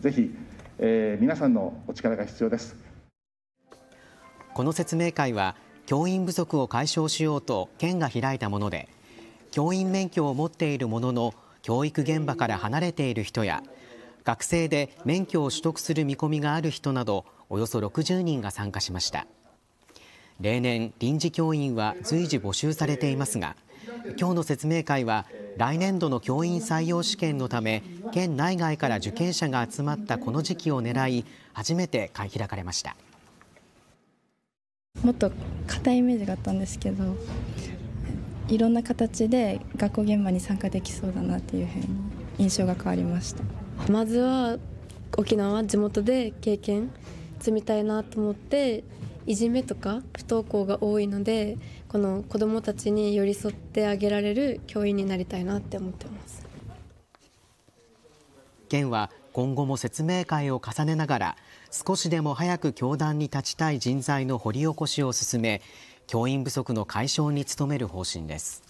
ぜひ、えー、皆さんのお力が必要ですこの説明会は教員不足を解消しようと県が開いたもので教員免許を持っているものの教育現場から離れている人や学生で免許を取得する見込みがある人などおよそ60人が参加しました例年臨時教員は随時募集されていますが今日の説明会は来年度の教員採用試験のため県内外から受験者が集まったこの時期を狙い初めて開かれましたもっと硬いイメージがあったんですけどいろんな形で学校現場に参加できそうだなっていうふうに印象が変わりましたまずは沖縄地元で経験積みたいなと思っていじめとか不登校が多いのでこの子どもたちに寄り添ってあげられる教員になりたいなって思ってます。県は今後も説明会を重ねながら少しでも早く教団に立ちたい人材の掘り起こしを進め教員不足の解消に努める方針です。